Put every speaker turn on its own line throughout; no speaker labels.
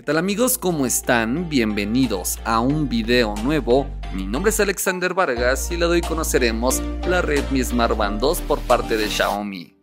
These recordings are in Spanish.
¿Qué tal amigos? ¿Cómo están? Bienvenidos a un video nuevo. Mi nombre es Alexander Vargas y le doy conoceremos la red Smart Band 2 por parte de Xiaomi.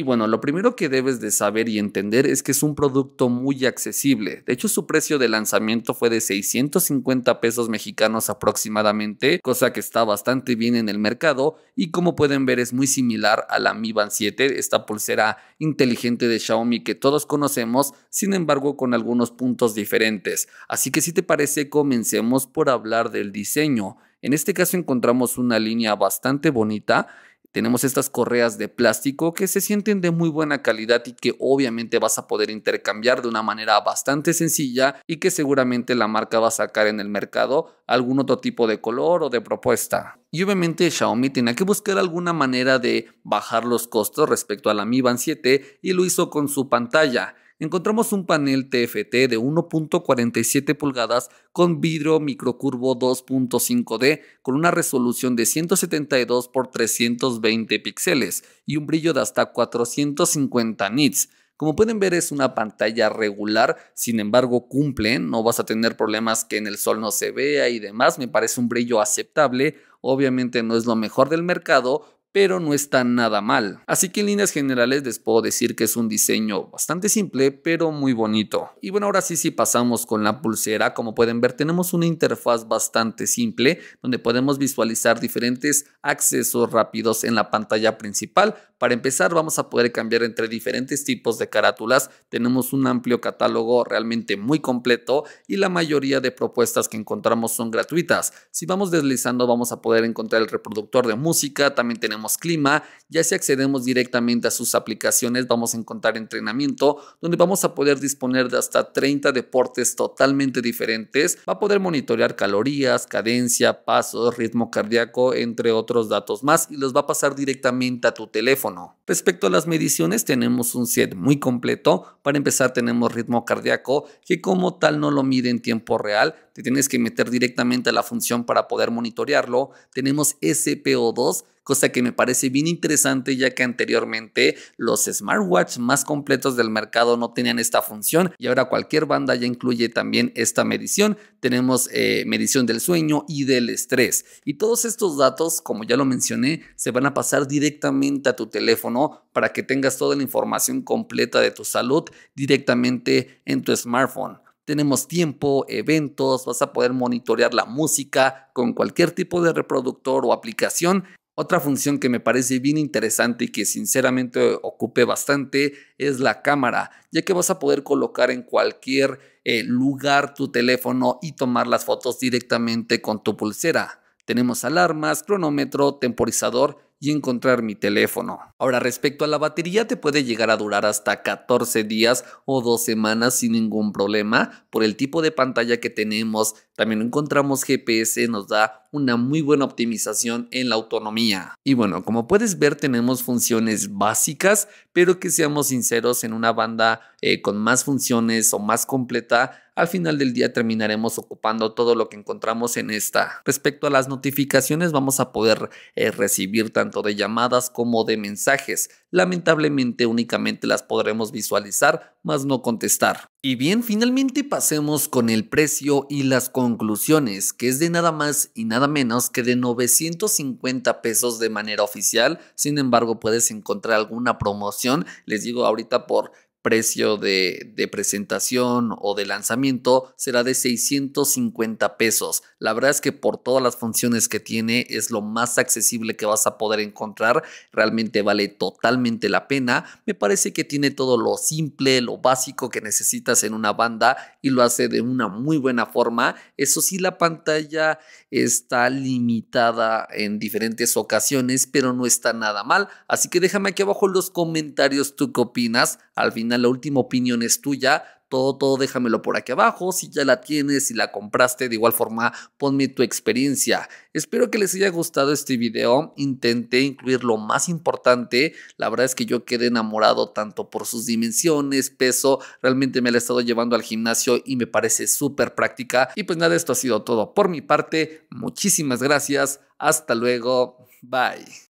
Y bueno, lo primero que debes de saber y entender es que es un producto muy accesible. De hecho, su precio de lanzamiento fue de 650 pesos mexicanos aproximadamente, cosa que está bastante bien en el mercado y como pueden ver es muy similar a la Mi Band 7, esta pulsera inteligente de Xiaomi que todos conocemos, sin embargo con algunos puntos diferentes. Así que si te parece, comencemos por hablar del diseño. En este caso encontramos una línea bastante bonita tenemos estas correas de plástico que se sienten de muy buena calidad y que obviamente vas a poder intercambiar de una manera bastante sencilla y que seguramente la marca va a sacar en el mercado algún otro tipo de color o de propuesta. Y obviamente Xiaomi tenía que buscar alguna manera de bajar los costos respecto a la Mi Band 7 y lo hizo con su pantalla encontramos un panel TFT de 1.47 pulgadas con vidrio microcurvo 2.5D con una resolución de 172 x 320 píxeles y un brillo de hasta 450 nits. Como pueden ver es una pantalla regular, sin embargo cumple, no vas a tener problemas que en el sol no se vea y demás, me parece un brillo aceptable, obviamente no es lo mejor del mercado, pero no está nada mal. Así que en líneas generales les puedo decir que es un diseño bastante simple, pero muy bonito. Y bueno, ahora sí, sí pasamos con la pulsera, como pueden ver, tenemos una interfaz bastante simple, donde podemos visualizar diferentes accesos rápidos en la pantalla principal. Para empezar, vamos a poder cambiar entre diferentes tipos de carátulas. Tenemos un amplio catálogo realmente muy completo y la mayoría de propuestas que encontramos son gratuitas. Si vamos deslizando, vamos a poder encontrar el reproductor de música, también tenemos clima, ya si accedemos directamente a sus aplicaciones vamos a encontrar entrenamiento donde vamos a poder disponer de hasta 30 deportes totalmente diferentes, va a poder monitorear calorías, cadencia, pasos, ritmo cardíaco, entre otros datos más y los va a pasar directamente a tu teléfono. Respecto a las mediciones tenemos un set muy completo, para empezar tenemos ritmo cardíaco que como tal no lo mide en tiempo real, te tienes que meter directamente a la función para poder monitorearlo. Tenemos SPO2, cosa que me parece bien interesante ya que anteriormente los smartwatch más completos del mercado no tenían esta función y ahora cualquier banda ya incluye también esta medición. Tenemos eh, medición del sueño y del estrés. Y todos estos datos, como ya lo mencioné, se van a pasar directamente a tu teléfono para que tengas toda la información completa de tu salud directamente en tu smartphone tenemos tiempo, eventos, vas a poder monitorear la música con cualquier tipo de reproductor o aplicación. Otra función que me parece bien interesante y que sinceramente ocupe bastante es la cámara, ya que vas a poder colocar en cualquier eh, lugar tu teléfono y tomar las fotos directamente con tu pulsera. Tenemos alarmas, cronómetro, temporizador y encontrar mi teléfono. Ahora, respecto a la batería, te puede llegar a durar hasta 14 días o dos semanas sin ningún problema por el tipo de pantalla que tenemos. También encontramos GPS, nos da una muy buena optimización en la autonomía. Y bueno, como puedes ver, tenemos funciones básicas, pero que seamos sinceros, en una banda eh, con más funciones o más completa, al final del día terminaremos ocupando todo lo que encontramos en esta. Respecto a las notificaciones, vamos a poder eh, recibir tanto de llamadas como de mensajes. Lamentablemente únicamente las podremos visualizar, más no contestar. Y bien, finalmente pasemos con el precio y las conclusiones, que es de nada más y nada menos que de 950 pesos de manera oficial. Sin embargo, puedes encontrar alguna promoción. Les digo ahorita por precio de, presentación o de lanzamiento será de 650 pesos. La verdad es que por todas las funciones que tiene es lo más accesible que vas a poder encontrar. Realmente vale totalmente la pena. Me parece que tiene todo lo simple, lo básico que necesitas en una banda y lo hace de una muy buena forma. Eso sí, la pantalla está limitada en diferentes ocasiones, pero no está nada mal. Así que déjame aquí abajo en los comentarios tú qué opinas. Al la última opinión es tuya. Todo, todo déjamelo por aquí abajo. Si ya la tienes, si la compraste, de igual forma, ponme tu experiencia. Espero que les haya gustado este video. Intenté incluir lo más importante. La verdad es que yo quedé enamorado tanto por sus dimensiones, peso. Realmente me la he estado llevando al gimnasio y me parece súper práctica. Y pues nada, esto ha sido todo por mi parte. Muchísimas gracias. Hasta luego. Bye.